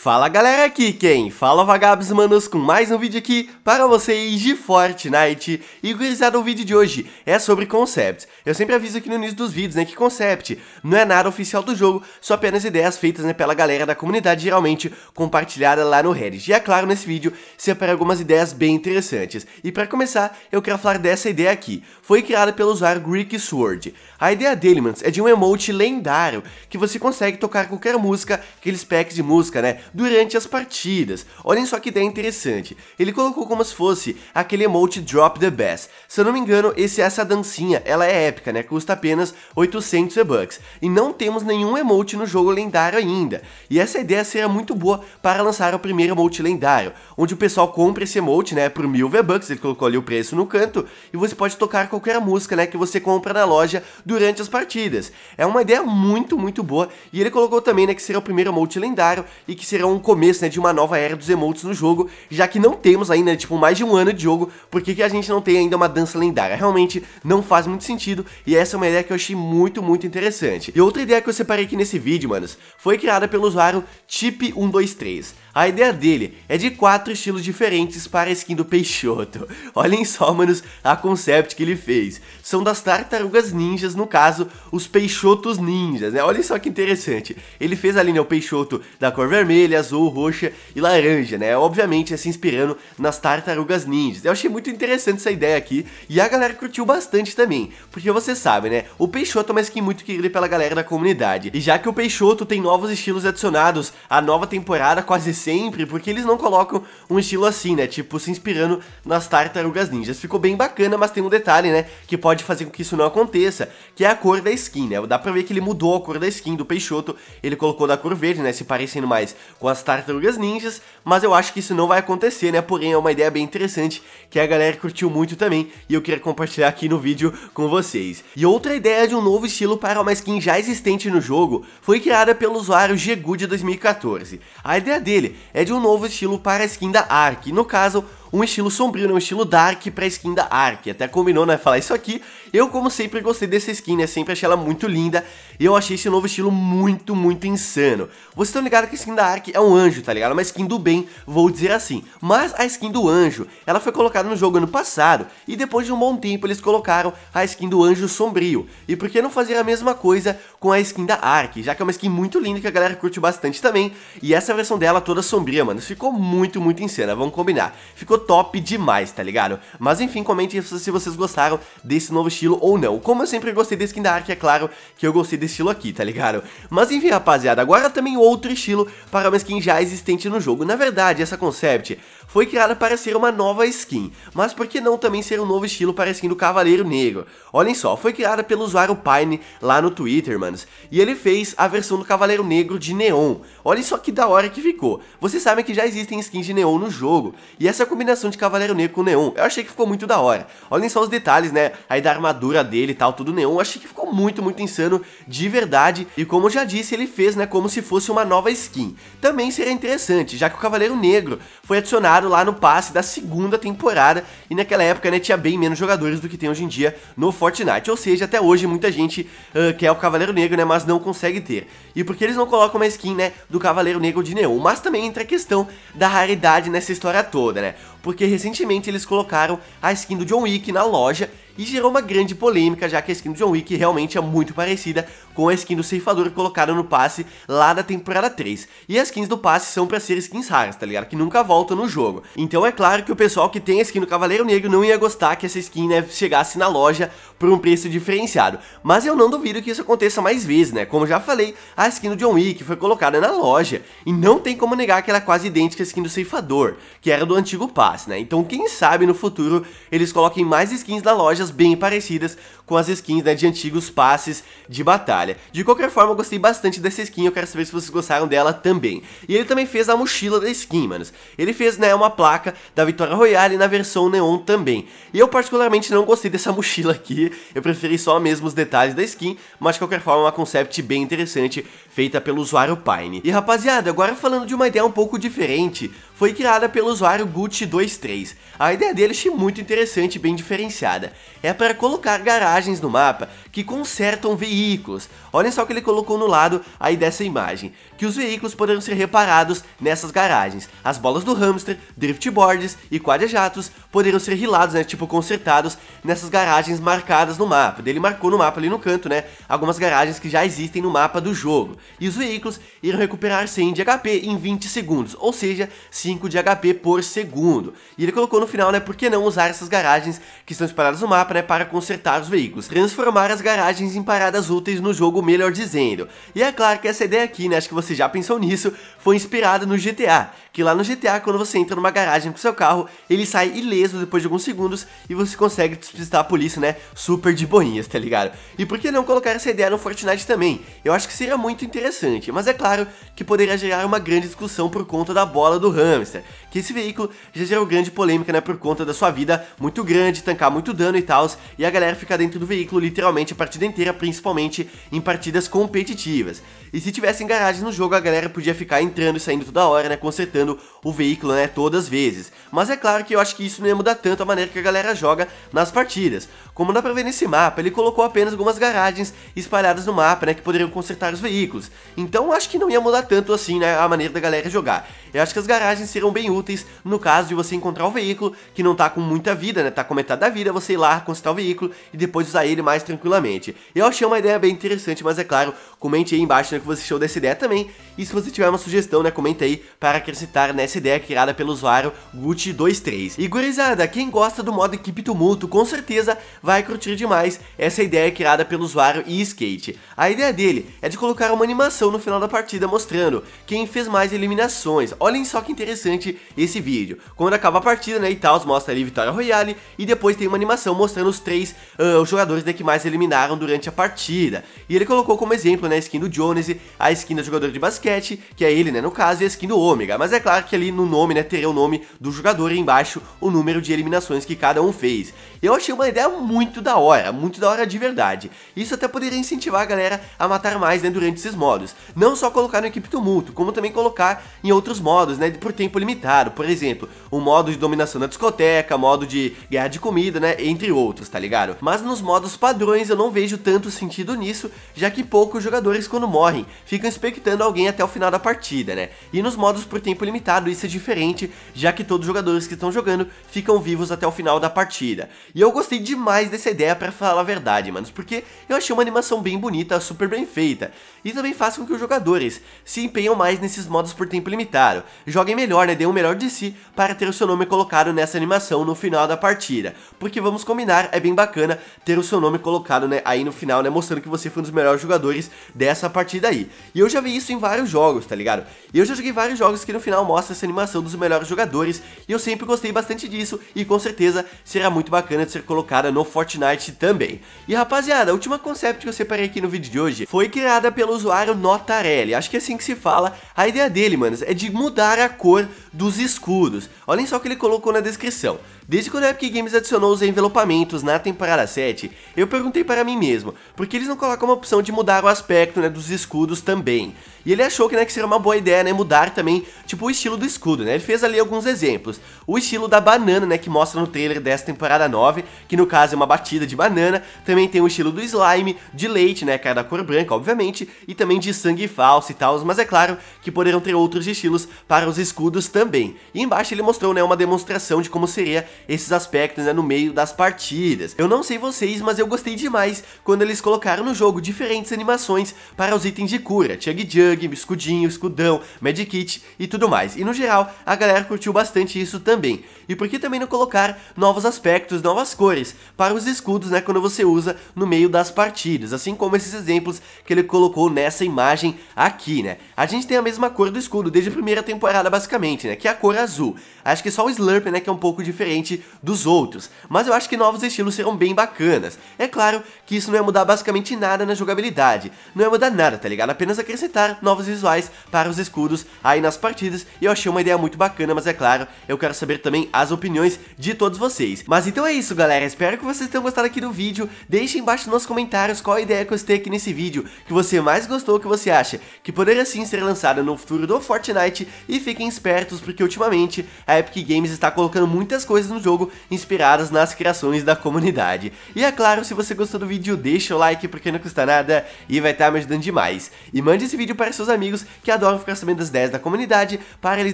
Fala galera aqui quem? Fala vagabos manos com mais um vídeo aqui para vocês de Fortnite E gurizada, o vídeo de hoje é sobre concepts Eu sempre aviso aqui no início dos vídeos né, que Concept não é nada oficial do jogo Só apenas ideias feitas né, pela galera da comunidade geralmente compartilhada lá no Reddit E é claro, nesse vídeo separei algumas ideias bem interessantes E para começar, eu quero falar dessa ideia aqui Foi criada pelo usuário Greek Sword A ideia dele, manos, é de um emote lendário Que você consegue tocar qualquer música, aqueles packs de música né durante as partidas. Olhem só que ideia interessante. Ele colocou como se fosse aquele emote Drop the Bass. Se eu não me engano, esse, essa dancinha, ela é épica, né? Custa apenas 800 E-Bucks. E não temos nenhum emote no jogo lendário ainda. E essa ideia seria muito boa para lançar o primeiro emote lendário, onde o pessoal compra esse emote, né, por mil V-Bucks, ele colocou ali o preço no canto, e você pode tocar qualquer música, né, que você compra na loja durante as partidas. É uma ideia muito, muito boa, e ele colocou também, né, que seria o primeiro emote lendário, e que seria será um começo, né, de uma nova era dos emotes no jogo, já que não temos ainda, tipo, mais de um ano de jogo, por que, que a gente não tem ainda uma dança lendária? Realmente não faz muito sentido, e essa é uma ideia que eu achei muito, muito interessante. E outra ideia que eu separei aqui nesse vídeo, manos, foi criada pelo usuário Tip123. A ideia dele é de quatro estilos diferentes para a skin do Peixoto. Olhem só, manos, a concept que ele fez. São das tartarugas ninjas, no caso, os Peixotos ninjas, né? Olhem só que interessante. Ele fez ali, né, o Peixoto da cor vermelha, azul, roxa e laranja, né? Obviamente, é se inspirando nas tartarugas ninjas. Eu achei muito interessante essa ideia aqui e a galera curtiu bastante também. Porque você sabe, né? O Peixoto é uma skin muito querida pela galera da comunidade. E já que o Peixoto tem novos estilos adicionados, a nova temporada quase sempre, porque eles não colocam um estilo assim, né? Tipo, se inspirando nas tartarugas ninjas. Ficou bem bacana, mas tem um detalhe, né? Que pode fazer com que isso não aconteça, que é a cor da skin, né? Dá pra ver que ele mudou a cor da skin do Peixoto, ele colocou da cor verde, né? Se parecendo mais com as tartarugas ninjas, mas eu acho que isso não vai acontecer, né? Porém, é uma ideia bem interessante que a galera curtiu muito também e eu queria compartilhar aqui no vídeo com vocês. E outra ideia de um novo estilo para uma skin já existente no jogo foi criada pelo usuário Gegu de 2014. A ideia dele dele é de um novo estilo para a skin da Ark, no caso, um estilo sombrio, né? um estilo dark a skin da Ark, até combinou, né, falar isso aqui, eu como sempre gostei dessa skin, né, sempre achei ela muito linda, e eu achei esse novo estilo muito, muito insano. Vocês estão ligados que a skin da Ark é um anjo, tá ligado? Uma skin do bem, vou dizer assim. Mas a skin do anjo, ela foi colocada no jogo ano passado. E depois de um bom tempo, eles colocaram a skin do anjo sombrio. E por que não fazer a mesma coisa com a skin da Ark? Já que é uma skin muito linda que a galera curte bastante também. E essa versão dela toda sombria, mano. Ficou muito, muito insana, vamos combinar. Ficou top demais, tá ligado? Mas enfim, comente se vocês gostaram desse novo estilo ou não. Como eu sempre gostei da skin da Ark, é claro que eu gostei desse estilo aqui, tá ligado? Mas enfim, rapaziada, agora também outro estilo para uma skin já existente no jogo. Na verdade, essa concept foi criada para ser uma nova skin, mas por que não também ser um novo estilo para a skin do Cavaleiro Negro? Olhem só, foi criada pelo usuário Pine lá no Twitter, manos, e ele fez a versão do Cavaleiro Negro de neon. Olhem só que da hora que ficou. Vocês sabem que já existem skins de neon no jogo, e essa combinação de Cavaleiro Negro com neon, eu achei que ficou muito da hora. Olhem só os detalhes, né, aí da armadura dele e tal, tudo neon, eu achei que ficou muito, muito insano, de verdade, e como eu já disse, ele fez, né, como se fosse uma nova skin. Também seria interessante, já que o Cavaleiro Negro foi adicionado lá no passe da segunda temporada e naquela época né, tinha bem menos jogadores do que tem hoje em dia no Fortnite. Ou seja, até hoje muita gente uh, quer o Cavaleiro Negro, né, mas não consegue ter. E porque eles não colocam uma skin né, do Cavaleiro Negro de Neon, mas também entra a questão da raridade nessa história toda, né? Porque recentemente eles colocaram a skin do John Wick na loja e gerou uma grande polêmica, já que a skin do John Wick realmente é muito parecida com a skin do ceifador colocada no passe lá da temporada 3. E as skins do passe são para ser skins raras, tá ligado? Que nunca voltam no jogo. Então é claro que o pessoal que tem a skin do Cavaleiro Negro não ia gostar que essa skin né, chegasse na loja por um preço diferenciado. Mas eu não duvido que isso aconteça mais vezes, né? Como já falei, a skin do John Wick foi colocada na loja e não tem como negar que ela é quase idêntica à skin do ceifador, que era do antigo passe, né? Então quem sabe no futuro eles coloquem mais skins na loja coisas bem parecidas com as skins né, de antigos passes de batalha. De qualquer forma, eu gostei bastante dessa skin, eu quero saber se vocês gostaram dela também. E ele também fez a mochila da skin, manos. Ele fez né, uma placa da Vitória Royale na versão Neon também. E eu particularmente não gostei dessa mochila aqui, eu preferi só mesmo os detalhes da skin, mas de qualquer forma é uma concept bem interessante feita pelo usuário Pine. E rapaziada, agora falando de uma ideia um pouco diferente, foi criada pelo usuário Gucci23. A ideia dele achei muito interessante e bem diferenciada. É para colocar garagem paragens no mapa que consertam veículos. Olhem só o que ele colocou no lado aí dessa imagem, que os veículos poderão ser reparados nessas garagens. As bolas do hamster, driftboards e quadra-jatos poderiam ser rilados, né? Tipo, consertados nessas garagens marcadas no mapa. Ele marcou no mapa ali no canto, né? Algumas garagens que já existem no mapa do jogo. E os veículos irão recuperar 100 de HP em 20 segundos, ou seja, 5 de HP por segundo. E ele colocou no final, né? Por que não usar essas garagens que estão espalhadas no mapa, né? Para consertar os veículos. Transformar as garagens em paradas úteis no jogo, melhor dizendo. E é claro que essa ideia aqui, né? Acho que você já pensou nisso, foi inspirada no GTA. Que lá no GTA, quando você entra numa garagem com seu carro, ele sai ileso preso depois de alguns segundos e você consegue despistar a polícia, né? Super de boinhas, tá ligado? E por que não colocar essa ideia no Fortnite também? Eu acho que seria muito interessante, mas é claro que poderia gerar uma grande discussão por conta da bola do hamster, que esse veículo já gerou grande polêmica, né? Por conta da sua vida muito grande, tancar muito dano e tal, e a galera ficar dentro do veículo literalmente a partida inteira, principalmente em partidas competitivas. E se tivessem garagens no jogo, a galera podia ficar entrando e saindo toda hora, né? Consertando o veículo, né? Todas as vezes. Mas é claro que eu acho que isso não mudar tanto a maneira que a galera joga nas partidas. Como dá pra ver nesse mapa, ele colocou apenas algumas garagens espalhadas no mapa, né, que poderiam consertar os veículos. Então acho que não ia mudar tanto assim, né, a maneira da galera jogar. Eu acho que as garagens serão bem úteis no caso de você encontrar o veículo que não tá com muita vida, né, tá com metade da vida, você ir lá consertar o veículo e depois usar ele mais tranquilamente. Eu achei uma ideia bem interessante, mas é claro, comente aí embaixo né, o que você achou dessa ideia também. E se você tiver uma sugestão, né, comente aí para acrescentar nessa ideia criada pelo usuário Gucci23. E gurizada, quem gosta do modo equipe tumulto, com certeza vai curtir demais essa ideia é criada pelo usuário e Skate. A ideia dele é de colocar uma animação no final da partida mostrando quem fez mais eliminações. Olhem só que interessante esse vídeo. Quando acaba a partida, né, e tal, mostra ali Vitória Royale e depois tem uma animação mostrando os três uh, os jogadores né, que mais eliminaram durante a partida. E ele colocou como exemplo né, a skin do Jones, a skin do jogador de basquete, que é ele, né, no caso, e a skin do Ômega. Mas é claro que ali no nome, né, teria o nome do jogador e embaixo o número de eliminações que cada um fez. Eu achei uma ideia muito muito da hora, muito da hora de verdade. Isso até poderia incentivar a galera a matar mais né, durante esses modos. Não só colocar no equipe tumulto, como também colocar em outros modos, né, por tempo limitado. Por exemplo, o modo de dominação na discoteca, modo de guerra de comida, né, entre outros, tá ligado? Mas nos modos padrões eu não vejo tanto sentido nisso, já que poucos jogadores quando morrem ficam expectando alguém até o final da partida, né? E nos modos por tempo limitado isso é diferente, já que todos os jogadores que estão jogando ficam vivos até o final da partida. E eu gostei demais dessa ideia para falar a verdade, manos, porque eu achei uma animação bem bonita, super bem feita, e também faz com que os jogadores se empenham mais nesses modos por tempo limitado, joguem melhor, né, deem o melhor de si para ter o seu nome colocado nessa animação no final da partida, porque vamos combinar, é bem bacana ter o seu nome colocado, né, aí no final, né, mostrando que você foi um dos melhores jogadores dessa partida aí, e eu já vi isso em vários jogos, tá ligado? Eu já joguei vários jogos que no final mostra essa animação dos melhores jogadores, e eu sempre gostei bastante disso, e com certeza será muito bacana de ser colocada no Fortnite também. E rapaziada, a última concept que eu separei aqui no vídeo de hoje foi criada pelo usuário Notarelli, acho que é assim que se fala. A ideia dele, manos, é de mudar a cor dos escudos. Olhem só o que ele colocou na descrição. Desde quando a Epic Games adicionou os envelopamentos na temporada 7, eu perguntei para mim mesmo, por que eles não colocam uma opção de mudar o aspecto né, dos escudos também? E ele achou que, né, que seria uma boa ideia né, mudar também tipo o estilo do escudo, né? Ele fez ali alguns exemplos. O estilo da banana, né, que mostra no trailer dessa temporada 9, que no caso é uma batida de banana, também tem o estilo do slime, de leite, né, cara é da cor branca, obviamente, e também de sangue falso e tal, mas é claro que poderão ter outros estilos para os escudos também. E embaixo ele mostrou, né, uma demonstração de como seria esses aspectos, né, no meio das partidas. Eu não sei vocês, mas eu gostei demais quando eles colocaram no jogo diferentes animações para os itens de cura, Chug Jug, escudinho, escudão, medkit e tudo mais. E no geral, a galera curtiu bastante isso também. E por que também não colocar novos aspectos, novas cores para para os escudos, né, quando você usa no meio das partidas, assim como esses exemplos que ele colocou nessa imagem aqui, né. A gente tem a mesma cor do escudo desde a primeira temporada, basicamente, né, que é a cor azul. Acho que só o Slurp, né, que é um pouco diferente dos outros, mas eu acho que novos estilos serão bem bacanas. É claro que isso não ia mudar basicamente nada na jogabilidade, não ia mudar nada, tá ligado? Apenas acrescentar novos visuais para os escudos aí nas partidas, e eu achei uma ideia muito bacana, mas é claro, eu quero saber também as opiniões de todos vocês. Mas então é isso, galera, espero que vocês vocês tenham gostado aqui do vídeo, deixe embaixo nos comentários qual ideia que eu citei aqui nesse vídeo, que você mais gostou, que você acha que poderia sim ser lançada no futuro do Fortnite, e fiquem espertos porque ultimamente a Epic Games está colocando muitas coisas no jogo inspiradas nas criações da comunidade. E é claro, se você gostou do vídeo, deixa o like porque não custa nada e vai estar tá me ajudando demais. E mande esse vídeo para seus amigos que adoram ficar sabendo das ideias da comunidade, para eles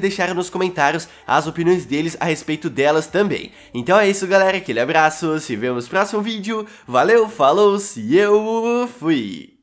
deixarem nos comentários as opiniões deles a respeito delas também. Então é isso galera, aquele abraço, se vemos vemos no próximo vídeo. Valeu, falou, se eu fui!